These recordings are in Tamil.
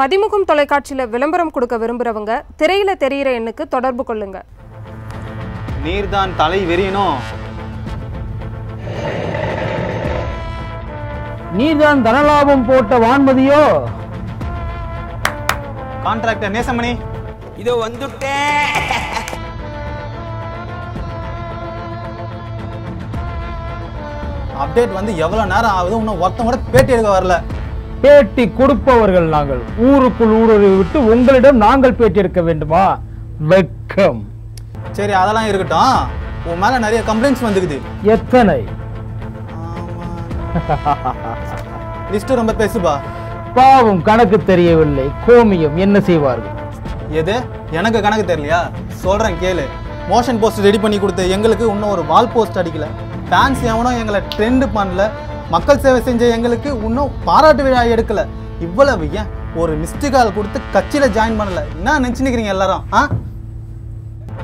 மதிமுகம் தொலைக்காட்சியில் விளம்பரம் கொடுக்க விரும்புகிறவங்க திரையில் தெரிகிற எண்ணுக்கு தொடர்பு கொள்ளுங்க நீர்தான் தலை வெறியணும் நீர்தான் தனலாபம் போட்ட வான்மதியோ கான்ட்ராக்டர் நேசமணி இதோ வந்துட்டேன் அப்டேட் வந்து எவ்வளோ நேரம் ஆகுது இன்னும் ஒருத்தவங்க கூட பேட்டி எடுக்க வரல பேட்டி கொடுப்பவர்கள் நாங்கள் ஊருக்குள் ஊரை விட்டு உங்களிடம் நாங்கள் பேட்டி எடுக்க வேண்டுமா வெட்கம் சரி அதெல்லாம் இருக்கட்டும் உன் மேல நிறைய கம்ப்ளைண்ட்ஸ் வந்துக்குது எத்தனை லிஸ்ட் ரொம்ப பேசுபா பாவம் கணக்கு தெரியவில்லை கோமியம் என்ன செய்வார்கள் எது எனக்கு கணக்கு தெரியலையா சொல்றேன் கேளு மோஷன் போஸ்ட் ரெடி பண்ணி கொடுத்த எங்களுக்கு இன்னும் ஒரு வால் போஸ்ட் அடிக்கல ஃபேன்ஸ் எவனோ எங்களை ட்ரெண்ட் பண்ணல மக்கள் சேவை செஞ்ச எங்களுக்கு இன்னும் பாராட்டு விழா எடுக்கல இவ்வளவு ஏன் ஒரு மிஸ்டு கால் கொடுத்து கட்சியில ஜாயின் பண்ணல என்ன நினச்சினுக்கிறீங்க எல்லாரும்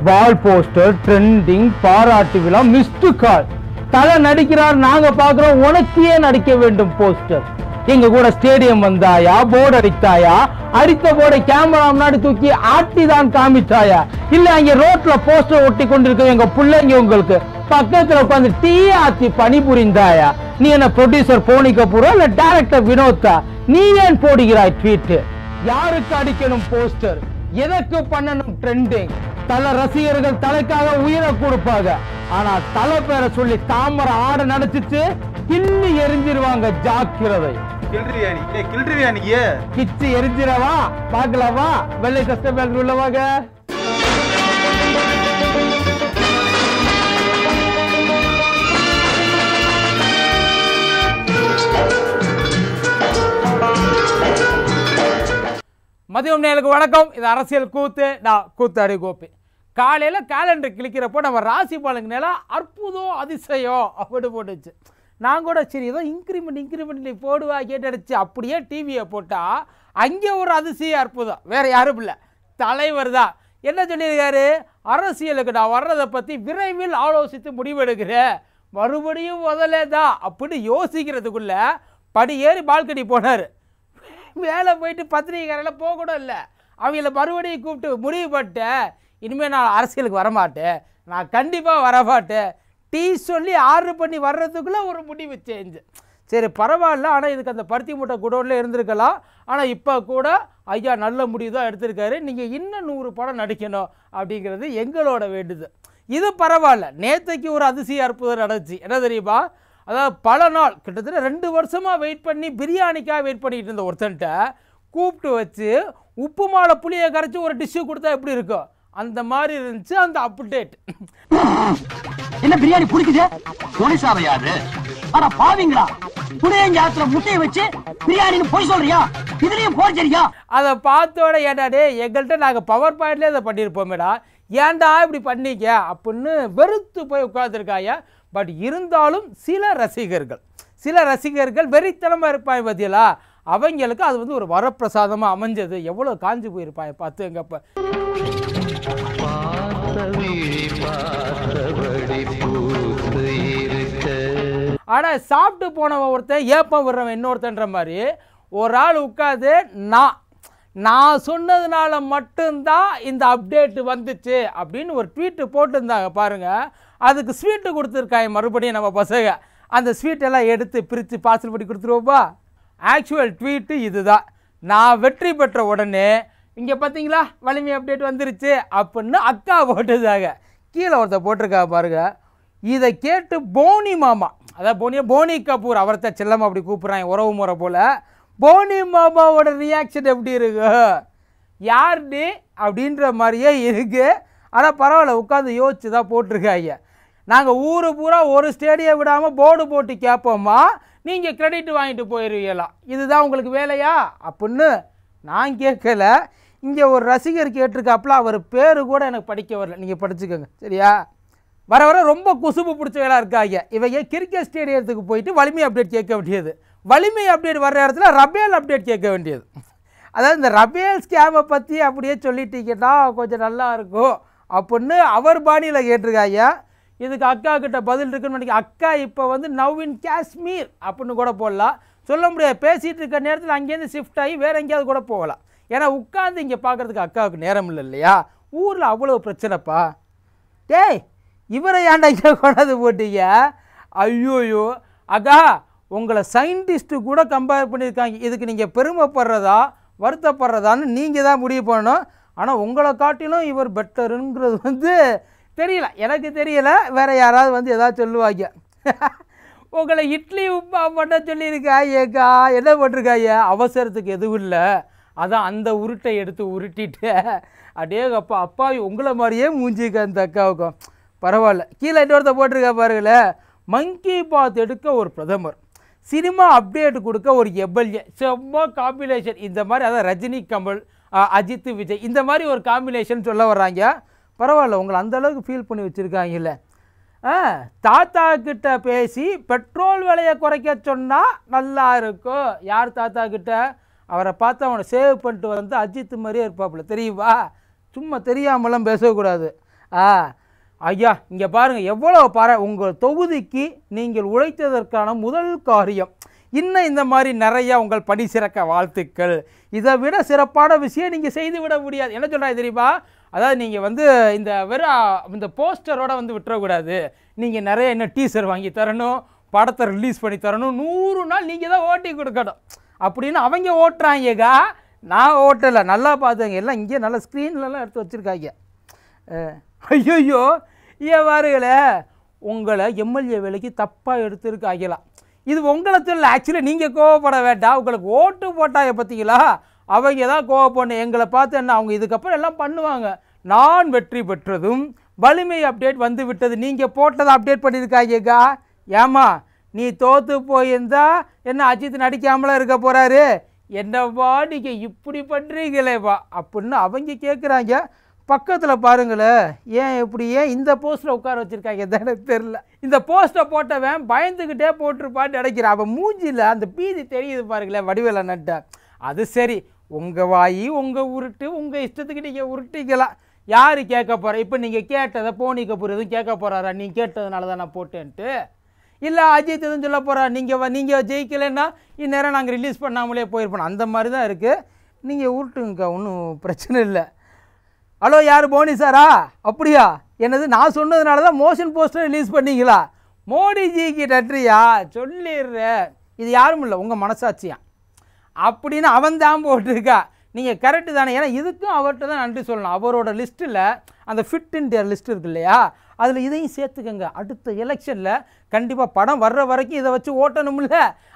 வால் போஸ்டர் ட்ரெண்டிங் பாராட்டு விழா மிஸ்டு கால் தலை நடிக்கிறார் நாங்க பாக்குறோம் உனக்கு ஏன் நடிக்க வேண்டும் போஸ்டர் எங்க கூட ஸ்டேடியம் வந்தாயா போர்டு அடித்தாயா அடித்த போர்டை கேமரா முன்னாடி தூக்கி ஆட்டி தான் காமிச்சாயா இல்ல அங்க ரோட்ல போஸ்டர் ஒட்டி கொண்டிருக்க எங்க பிள்ளைங்க உங்களுக்கு பக்கத்துல உட்காந்து டீ ஆத்தி புரிந்தாயா நீ என்ன ப்ரொடியூசர் போனி கபூரா இல்ல டைரக்டர் வினோத்தா நீ ஏன் போடுகிறாய் ட்வீட் யாருக்கு அடிக்கணும் போஸ்டர் எதற்கு பண்ணணும் ட்ரெண்டிங் தல ரசிகர்கள் தலைக்காக உயிரை கொடுப்பாங்க ஆனா தலை பேரை சொல்லி தாமரை ஆட நடிச்சிட்டு கிள்ளி எரிஞ்சிருவாங்க ஜாக்கிரதை கிச்சு எரிஞ்சிடவா பாக்கலாமா வெள்ளை கஷ்டம் பேக்கர் உள்ளவாங்க மதியம் நேருக்கு வணக்கம் இது அரசியல் கூத்து நான் கூத்தாடி கோபி காலையில் கேலண்டர் கிளிக்கிறப்போ நம்ம ராசி பலனுக்கு நிலம் அற்புதம் அதிசயம் அப்படி போட்டுச்சு நான் கூட சரி ஏதோ இன்க்ரிமெண்ட் இன்க்ரிமெண்ட் நீ போடுவா கேட்டு அப்படியே டிவியை போட்டால் அங்கே ஒரு அதிசய அற்புதம் வேறு யாரும் இல்லை தலைவர் தான் என்ன சொல்லியிருக்காரு அரசியலுக்கு நான் வர்றதை பற்றி விரைவில் ஆலோசித்து முடிவெடுக்கிறேன் மறுபடியும் முதலே தான் அப்படின்னு யோசிக்கிறதுக்குள்ளே படியேறி பால்கனி போனார் மேலே போயிட்டு பத்திரிகைக்காரெல்லாம் போக கூட இல்லை அவங்கள மறுபடியும் கூப்பிட்டு முடிவு பட்டேன் இனிமேல் நான் அரசியலுக்கு வரமாட்டேன் நான் கண்டிப்பாக வரமாட்டேன் டீ சொல்லி ஆர்டர் பண்ணி வர்றதுக்குள்ளே ஒரு முடிவு சேஞ்சு சரி பரவாயில்ல ஆனால் இதுக்கு அந்த பருத்தி மூட்டை குடோனில் இருந்திருக்கலாம் ஆனால் இப்போ கூட ஐயா நல்ல முடிவு தான் எடுத்திருக்காரு நீங்கள் இன்னும் நூறு படம் நடிக்கணும் அப்படிங்கிறது எங்களோட வேண்டுது இது பரவாயில்ல நேற்றைக்கு ஒரு அதிசய அற்புதம் நடந்துச்சு என்ன தெரியுமா அதாவது பல நாள் கிட்டத்தட்ட ரெண்டு வருஷமாக வெயிட் பண்ணி பிரியாணிக்காக வெயிட் பண்ணிகிட்டு இருந்த ஒருத்தன்ட்ட கூப்பிட்டு வச்சு உப்பு மாலை புளியை கரைச்சி ஒரு டிஷ்ஷு கொடுத்தா எப்படி இருக்கும் அந்த மாதிரி இருந்துச்சு அந்த அப்டேட் என்ன பிரியாணி புடிக்குது போலீஸாவை யாரு ஆனா பாவிங்களா முட்டையை வச்சு போய் அதை எங்கள்கிட்ட நாங்கள் பவர் அதை பண்ணியிருப்போமேடா ஏன்டா இப்படி பண்ணிக்க வெறுத்து போய் உட்காந்துருக்காயா பட் இருந்தாலும் சில ரசிகர்கள் சில ரசிகர்கள் வெறித்தனமா இருப்பாங்க பார்த்தீங்களா அவங்களுக்கு அது வந்து ஒரு வரப்பிரசாதமாக அமைஞ்சது எவ்வளோ காஞ்சி போயிருப்பாங்க பார்த்து ஆனால் சாப்பிட்டு போனவன் ஒருத்தன் ஏப்பம் விடுறவன் இன்னொருத்தன்ற மாதிரி ஒரு ஆள் உட்காந்து நான் நான் சொன்னதுனால மட்டும்தான் இந்த அப்டேட்டு வந்துச்சு அப்படின்னு ஒரு ட்வீட்டு போட்டிருந்தாங்க பாருங்கள் அதுக்கு ஸ்வீட்டு கொடுத்துருக்காங்க மறுபடியும் நம்ம பசங்க அந்த ஸ்வீட்டெல்லாம் எடுத்து பிரித்து பார்சல் பண்ணி கொடுத்துருவோப்பா ஆக்சுவல் ட்வீட்டு இதுதான் நான் வெற்றி பெற்ற உடனே இங்கே பார்த்தீங்களா வலிமை அப்டேட் வந்துருச்சு அப்படின்னு அக்கா போட்டதாக கீழே ஒருத்த போட்டிருக்கா பாருங்க இதை கேட்டு போனி மாமா அதான் போனியா போனி கபூர் அவர்த்த செல்லம் அப்படி கூப்பிட்றாங்க உறவு முறை போல் போனி மாமாவோட ரியாக்ஷன் எப்படி இருக்கு யார்டி அப்படின்ற மாதிரியே இருக்குது ஆனால் பரவாயில்ல உட்காந்து யோசிச்சு தான் போட்டிருக்காங்க நாங்கள் ஊர் பூரா ஒரு ஸ்டேடியம் விடாமல் போர்டு போட்டு கேட்போம்மா நீங்கள் கிரெடிட் வாங்கிட்டு போயிடுவீங்களா இதுதான் உங்களுக்கு வேலையா அப்படின்னு நான் கேட்கலை இங்கே ஒரு ரசிகர் கேட்டிருக்காப்புல அவர் பேர் கூட எனக்கு படிக்க வரல நீங்கள் படிச்சுக்கோங்க சரியா வர வர ரொம்ப குசுப்பு பிடிச்சவங்களாக இருக்காங்க இவங்க கிரிக்கெட் ஸ்டேடியத்துக்கு போயிட்டு வலிமை அப்டேட் கேட்க வேண்டியது வலிமை அப்டேட் வர்ற இடத்துல ரபேல் அப்டேட் கேட்க வேண்டியது அதாவது இந்த ரபேல் ஸ்கேமை பற்றி அப்படியே சொல்லிட்டீங்கன்னா கொஞ்சம் நல்லா இருக்கும் அப்படின்னு அவர் பாணியில் கேட்டிருக்காங்க இதுக்கு அக்கா கிட்ட பதில் இருக்குன்னு நினைக்க அக்கா இப்போ வந்து நவ் இன் காஷ்மீர் அப்படின்னு கூட போடலாம் சொல்ல முடியாது பேசிகிட்டு இருக்க நேரத்தில் அங்கேருந்து ஷிஃப்ட் ஆகி வேறு எங்கேயாவது கூட போகலாம் ஏன்னா உட்காந்து இங்கே பார்க்குறதுக்கு அக்காவுக்கு நேரம் இல்லை இல்லையா ஊரில் அவ்வளோ பிரச்சனைப்பா டேய் இவரை ஏன்டா இங்கே கொண்டாந்து போட்டீங்க ஐயோயோ அக்கா உங்களை சயின்டிஸ்ட்டு கூட கம்பேர் பண்ணியிருக்காங்க இதுக்கு நீங்கள் பெருமைப்படுறதா வருத்தப்படுறதான்னு நீங்கள் தான் முடிவு பண்ணணும் ஆனால் உங்களை காட்டிலும் இவர் பெட்டருங்கிறது வந்து தெரியல எனக்கு தெரியல வேறு யாராவது வந்து எதாவது சொல்லுவாங்க உங்களை இட்லி உப்பா மட்டும் சொல்லியிருக்கா ஏக்கா என்ன பண்ணிருக்காய்யா அவசரத்துக்கு எதுவும் இல்லை அதான் அந்த உருட்டை எடுத்து உருட்டிட்டு அப்படியே அப்பா அப்பாவி உங்களை மாதிரியே மூஞ்சிக்க அந்த அக்காவுக்கும் பரவாயில்ல கீழே இன்னொருத்த போட்டிருக்கா பாருங்களே மங்கி பாத் எடுக்க ஒரு பிரதமர் சினிமா அப்டேட் கொடுக்க ஒரு எம்எல்ஏ செம்ம காம்பினேஷன் இந்த மாதிரி அதான் ரஜினி கமல் அஜித் விஜய் இந்த மாதிரி ஒரு காம்பினேஷன் சொல்ல வர்றாங்க பரவாயில்ல உங்களை அந்தளவுக்கு ஃபீல் பண்ணி வச்சுருக்காங்கல்ல தாத்தா கிட்ட பேசி பெட்ரோல் விலையை குறைக்க சொன்னால் நல்லா இருக்கும் யார் தாத்தா கிட்ட அவரை பார்த்து அவனை சேவ் பண்ணிட்டு வந்து அஜித் மாதிரியே இருப்பாப்புல தெரியுவா சும்மா தெரியாமலாம் பேசக்கூடாது ஆ ஐயா இங்கே பாருங்கள் எவ்வளோ பாரு உங்கள் தொகுதிக்கு நீங்கள் உழைத்ததற்கான முதல் காரியம் இன்னும் இந்த மாதிரி நிறையா உங்கள் பணி சிறக்க வாழ்த்துக்கள் இதை விட சிறப்பான விஷயம் நீங்கள் செய்து விட முடியாது என்ன சொல்கிறா தெரியுமா அதாவது நீங்கள் வந்து இந்த வெறும் இந்த போஸ்டரோடு வந்து விட்டுறக்கூடாது நீங்கள் நிறைய என்ன டீசர் வாங்கி தரணும் படத்தை ரிலீஸ் பண்ணி தரணும் நூறு நாள் நீங்கள் தான் ஓட்டி கொடுக்கணும் அப்படின்னு அவங்க ஓட்டுறாங்கக்கா நான் ஓட்டலை நல்லா பார்த்தவங்க எல்லாம் இங்கே நல்லா ஸ்க்ரீன்லலாம் எடுத்து வச்சுருக்காங்க ஐயோயோ ஏன் வாருங்களே உங்களை எம்எல்ஏ வேலைக்கு தப்பாக எடுத்துருக்காங்களாம் இது உங்களை தெரியல ஆக்சுவலி நீங்கள் கோவப்பட வேண்டாம் உங்களுக்கு ஓட்டு போட்டாங்க பார்த்தீங்களா அவங்க தான் கோவப்படணும் எங்களை பார்த்து என்ன அவங்க இதுக்கப்புறம் எல்லாம் பண்ணுவாங்க நான் வெற்றி பெற்றதும் வலிமை அப்டேட் வந்து விட்டது நீங்கள் போட்டதை அப்டேட் பண்ணியிருக்காங்கக்கா ஏமா நீ தோற்று போயிருந்தா என்ன அஜித் நடிக்காமலாம் இருக்க போகிறாரு என்னப்பா நீங்கள் இப்படி வா அப்படின்னு அவங்க கேட்குறாங்க பக்கத்தில் பாருங்களேன் ஏன் இப்படி ஏன் இந்த போஸ்ட்டில் உட்கார வச்சுருக்காங்க தானே தெரில இந்த போஸ்ட்டை போட்டவன் பயந்துக்கிட்டே போட்டிருப்பான்னு நினைக்கிறான் அவன் மூஞ்சியில் அந்த பீதி தெரியுது பாருங்களேன் வடிவேல நட்ட அது சரி உங்கள் வாய் உங்கள் உருட்டு உங்கள் இஷ்டத்துக்கு நீங்கள் உருட்டிக்கலாம் யார் கேட்க போகிறேன் இப்போ நீங்கள் கேட்டதை போனி கபூர் எதுவும் கேட்க போகிறாரா நீ கேட்டதுனால தான் நான் போட்டேன்ட்டு இல்லை அஜித் எதுன்னு சொல்ல போகிறா நீங்கள் நீங்கள் ஜெயிக்கலைன்னா இந்நேரம் நாங்கள் ரிலீஸ் பண்ணாமலே போயிருப்போம் அந்த மாதிரி தான் இருக்குது நீங்கள் உருட்டுங்கக்கா ஒன்றும் பிரச்சனை இல்லை ஹலோ யார் போனி சாரா அப்படியா எனது நான் சொன்னதுனால தான் மோஷன் போஸ்டர் ரிலீஸ் பண்ணிங்களா மோடிஜிக்கு நன்றியா சொல்லிடுறேன் இது யாரும் இல்லை உங்கள் மனசாட்சியா அப்படின்னு அவன் தான் போட்டிருக்கா நீங்கள் கரெக்டு தானே ஏன்னா இதுக்கும் அவர்கிட்ட தான் நன்றி சொல்லணும் அவரோட லிஸ்ட்டில் அந்த ஃபிட் இண்டியா லிஸ்ட் இருக்கு இல்லையா அதில் இதையும் சேர்த்துக்கங்க அடுத்த எலெக்ஷனில் கண்டிப்பாக படம் வர்ற வரைக்கும் இதை வச்சு ஓட்டணும்ல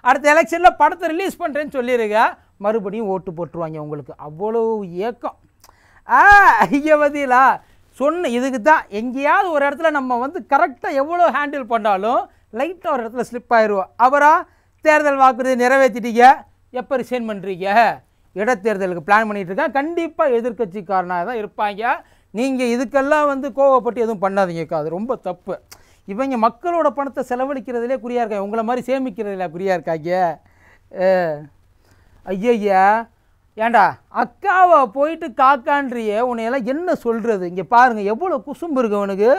அடுத்த எலெக்ஷனில் படத்தை ரிலீஸ் பண்ணுறேன்னு சொல்லிடுங்க மறுபடியும் ஓட்டு போட்டுருவாங்க உங்களுக்கு அவ்வளோ இயக்கம் ஆ ஐயா பதிலா சொன்ன இதுக்கு தான் எங்கேயாவது ஒரு இடத்துல நம்ம வந்து கரெக்டாக எவ்வளோ ஹேண்டில் பண்ணாலும் லைட்டாக ஒரு இடத்துல ஸ்லிப் ஆயிடுவோம் அவராக தேர்தல் வாக்குறுதி நிறைவேற்றிட்டீங்க எப்போ ரிசைன் பண்ணுறீங்க இடைத்தேர்தலுக்கு பிளான் பண்ணிகிட்டு இருக்கேன் கண்டிப்பாக எதிர்கட்சிக்காரனாக தான் இருப்பாங்க நீங்கள் இதுக்கெல்லாம் வந்து கோவப்பட்டு எதுவும் பண்ணாதீங்கக்கா அது ரொம்ப தப்பு இவங்க மக்களோட பணத்தை செலவழிக்கிறதுலே குறியாக இருக்கா உங்களை மாதிரி சேமிக்கிறதுல குறியாக இருக்காங்க ஐயய்யா ஏண்டா அக்காவை போயிட்டு காக்கான்றியே உன்னையெல்லாம் என்ன சொல்கிறது இங்கே பாருங்கள் எவ்வளோ குசும்பு இருக்கு அவனுக்கு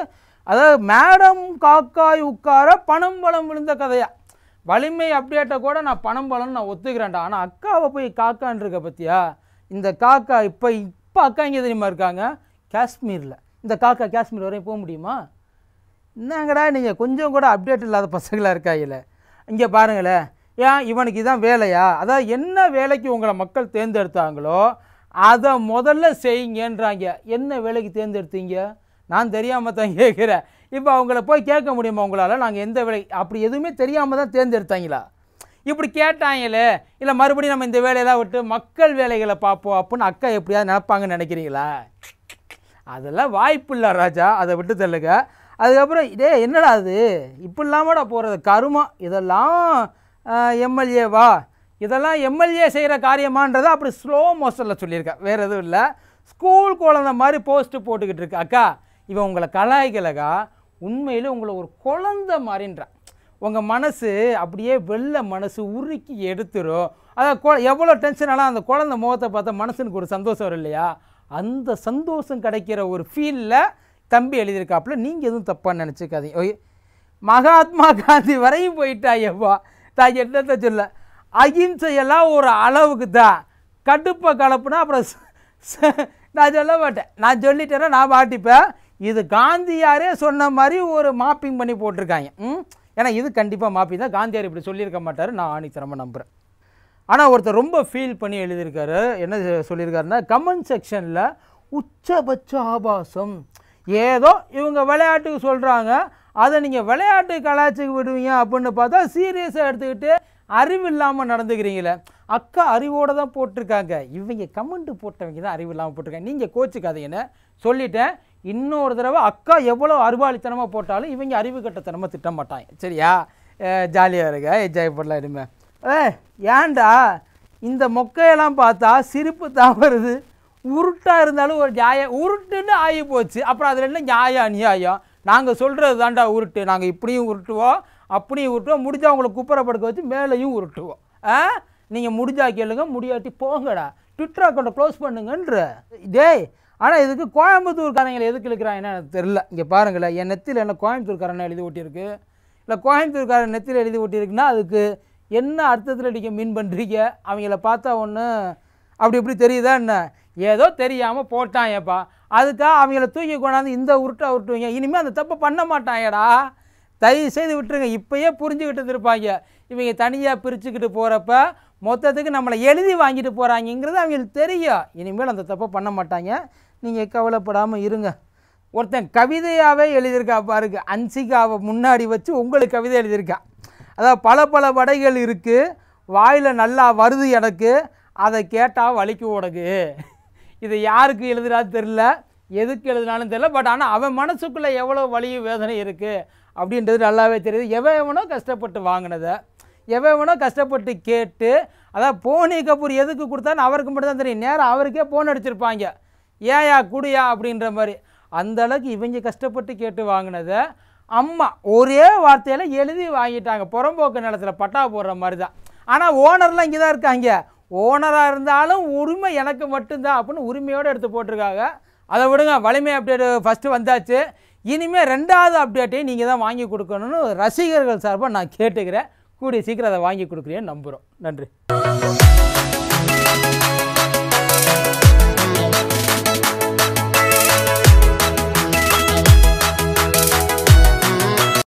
அதாவது மேடம் காக்காய் உட்கார பணம் பலம் விழுந்த கதையா வலிமை அப்படியேட்ட கூட நான் பணம் பலம்னு நான் ஒத்துக்கிறேன்டா ஆனால் அக்காவை போய் காக்கான்றிருக்க பற்றியா இந்த காக்கா இப்போ இப்போ அக்கா இங்கே தெரியுமா இருக்காங்க காஷ்மீரில் இந்த காக்கா காஷ்மீர் வரையும் போக முடியுமா என்னங்கடா நீங்கள் கொஞ்சம் கூட அப்டேட் இல்லாத பசங்களாக இருக்காயில் இங்கே பாருங்களேன் ஏன் இவனுக்கு இதான் வேலையா அதாவது என்ன வேலைக்கு உங்களை மக்கள் தேர்ந்தெடுத்தாங்களோ அதை முதல்ல செய்யுங்கன்றாங்க என்ன வேலைக்கு தேர்ந்தெடுத்தீங்க நான் தெரியாமல் தான் கேட்குறேன் இப்போ அவங்கள போய் கேட்க முடியுமா உங்களால் நாங்கள் எந்த வேலை அப்படி எதுவுமே தெரியாமல் தான் தேர்ந்தெடுத்தாங்களா இப்படி கேட்டாங்களே இல்லை மறுபடியும் நம்ம இந்த வேலையெல்லாம் விட்டு மக்கள் வேலைகளை பார்ப்போம் அப்படின்னு அக்கா எப்படியாவது நினப்பாங்கன்னு நினைக்கிறீங்களா அதெல்லாம் வாய்ப்பு இல்லை ராஜா அதை விட்டு தள்ளுங்க அதுக்கப்புறம் இதே என்னடா அது இல்லாமடா போகிறது கருமம் இதெல்லாம் எம்எல்ஏவா இதெல்லாம் எம்எல்ஏ செய்கிற காரியமான்றதை அப்படி ஸ்லோ மோஷனில் சொல்லியிருக்கேன் வேறு எதுவும் இல்லை ஸ்கூல் குழந்த மாதிரி போஸ்ட்டு போட்டுக்கிட்டு இருக்கு அக்கா இவன் உங்களை கலாய்கலகா உண்மையில் உங்களை ஒரு குழந்த மாதிரின்றான் உங்கள் மனசு அப்படியே வெள்ள மனசு உருக்கி எடுத்துரும் அதை கொ எவ்வளோ டென்ஷனாலும் அந்த குழந்த முகத்தை பார்த்தா மனசுனுக்கு ஒரு சந்தோஷம் வரும் இல்லையா அந்த சந்தோஷம் கிடைக்கிற ஒரு ஃபீலில் தம்பி எழுதியிருக்காப்புல நீங்கள் எதுவும் தப்பாக நினச்சிக்காதீங்க மகாத்மா காந்தி வரையும் போயிட்டாயப்பா தான் என்னத்தை சொல்ல அகிம்சையெல்லாம் ஒரு அளவுக்கு தான் கடுப்பை கலப்புனா அப்புறம் நான் சொல்ல மாட்டேன் நான் சொல்லிட்டேன்னா நான் மாட்டிப்பேன் இது காந்தியாரே சொன்ன மாதிரி ஒரு மாப்பிங் பண்ணி போட்டிருக்காங்க ம் ஏன்னா இது கண்டிப்பாக மாப்பி தான் காந்தியார் இப்படி சொல்லியிருக்க மாட்டார் நான் ஆணித்தரமாக நம்புகிறேன் ஆனால் ஒருத்தர் ரொம்ப ஃபீல் பண்ணி எழுதியிருக்காரு என்ன சொல்லியிருக்காருன்னா கமெண்ட் செக்ஷனில் உச்சபட்ச ஆபாசம் ஏதோ இவங்க விளையாட்டுக்கு சொல்கிறாங்க அதை நீங்கள் விளையாட்டு கலாய்ச்சிக்கு விடுவீங்க அப்படின்னு பார்த்தா சீரியஸாக எடுத்துக்கிட்டு அறிவு இல்லாமல் நடந்துக்கிறீங்களே அக்கா அறிவோடு தான் போட்டிருக்காங்க இவங்க கமெண்ட் போட்டவங்க தான் அறிவு இல்லாமல் போட்டிருக்காங்க நீங்கள் கோச்சுக்காதீங்கன்னு சொல்லிட்டேன் இன்னொரு தடவை அக்கா எவ்வளோ அறிவாளித்தனமாக போட்டாலும் இவங்க அறிவு கட்டத்தனமாக திட்ட மாட்டாங்க சரியா ஜாலியாக இருக்க என்ஜாய் பண்ணலாம் இனிமே ஏ ஏண்டா இந்த மொக்கையெல்லாம் பார்த்தா சிரிப்பு தான் வருது உருட்டாக இருந்தாலும் ஒரு நியாயம் உருட்டுன்னு ஆகி போச்சு அப்புறம் அதில் என்ன நியாயம் அநியாயம் நாங்கள் சொல்கிறது தாண்டா உருட்டு நாங்கள் இப்படியும் உருட்டுவோம் அப்படியும் உருட்டுவோம் முடிஞ்சால் அவங்களை குப்பரப்படுக்க படுக்க வச்சு மேலேயும் உருட்டுவோம் ஆ நீங்கள் முடிஞ்சா கேளுங்க முடியாட்டி போங்கடா ட்விட்டர் அக்கௌண்ட்டை க்ளோஸ் பண்ணுங்கன்ற டேய் ஆனால் இதுக்கு கோயம்புத்தூர்காரங்களை எதுக்கு இழுக்கிறாங்கன்னா எனக்கு தெரில இங்கே பாருங்களேன் என் நெத்தியில் என்ன கோயம்புத்தூர்காரனை எழுதி ஓட்டியிருக்கு இல்லை கோயம்புத்தூர்காரன் நெத்தியில் எழுதி ஓட்டியிருக்குன்னா அதுக்கு என்ன அர்த்தத்தில் நீங்கள் மீன் பண்ணுறீங்க அவங்கள பார்த்தா ஒன்று அப்படி இப்படி தெரியுதா என்ன ஏதோ தெரியாமல் போட்டான் ஏப்பா அதுக்காக அவங்கள தூக்கி கொண்டாந்து இந்த உருட்டை உருட்டுவீங்க இனிமேல் அந்த தப்பை பண்ண மாட்டாங்கடா தயவு செய்து விட்டுருங்க இப்போயே புரிஞ்சுக்கிட்டு இருப்பாங்க இவங்க தனியாக பிரிச்சுக்கிட்டு போகிறப்ப மொத்தத்துக்கு நம்மளை எழுதி வாங்கிட்டு போகிறாங்கங்கிறது அவங்களுக்கு தெரியும் இனிமேல் அந்த தப்பை பண்ண மாட்டாங்க நீங்கள் கவலைப்படாமல் இருங்க ஒருத்தன் கவிதையாகவே எழுதியிருக்கா பாருங்க அன்சிகாவை முன்னாடி வச்சு உங்களுக்கு கவிதை எழுதியிருக்கா அதாவது பல பல வடைகள் இருக்குது வாயில் நல்லா வருது எனக்கு அதை கேட்டால் வலிக்கு உடகு இது யாருக்கு எழுதுனா தெரில எதுக்கு எழுதுனாலும் தெரில பட் ஆனால் அவன் மனசுக்குள்ளே எவ்வளோ வலியும் வேதனை இருக்குது அப்படின்றது நல்லாவே தெரியுது எவன் எவனோ கஷ்டப்பட்டு வாங்கினதை எவன் எவனோ கஷ்டப்பட்டு கேட்டு அதான் போனி கபூர் எதுக்கு கொடுத்தாலும் அவருக்கு மட்டும்தான் தெரியும் நேராக அவருக்கே ஃபோன் அடிச்சிருப்பாங்க ஏயா குடியா அப்படின்ற மாதிரி அந்தளவுக்கு இவங்க கஷ்டப்பட்டு கேட்டு வாங்கினதை அம்மா ஒரே வார்த்தையில் எழுதி வாங்கிட்டாங்க புறம்போக்கு நிலத்தில் பட்டா போடுற மாதிரி தான் ஆனால் ஓனர்லாம் இங்கே தான் இருக்காங்க ஓனராக இருந்தாலும் உரிமை எனக்கு மட்டும்தான் அப்படின்னு உரிமையோடு எடுத்து போட்டிருக்காங்க அதை விடுங்க வலிமை அப்டேட் ஃபஸ்ட்டு வந்தாச்சு இனிமேல் ரெண்டாவது அப்டேட்டையும் நீங்கள் தான் வாங்கி கொடுக்கணும்னு ரசிகர்கள் சார்பாக நான் கேட்டுக்கிறேன் கூடிய சீக்கிரம் அதை வாங்கி கொடுக்குறேன்னு நம்புகிறோம் நன்றி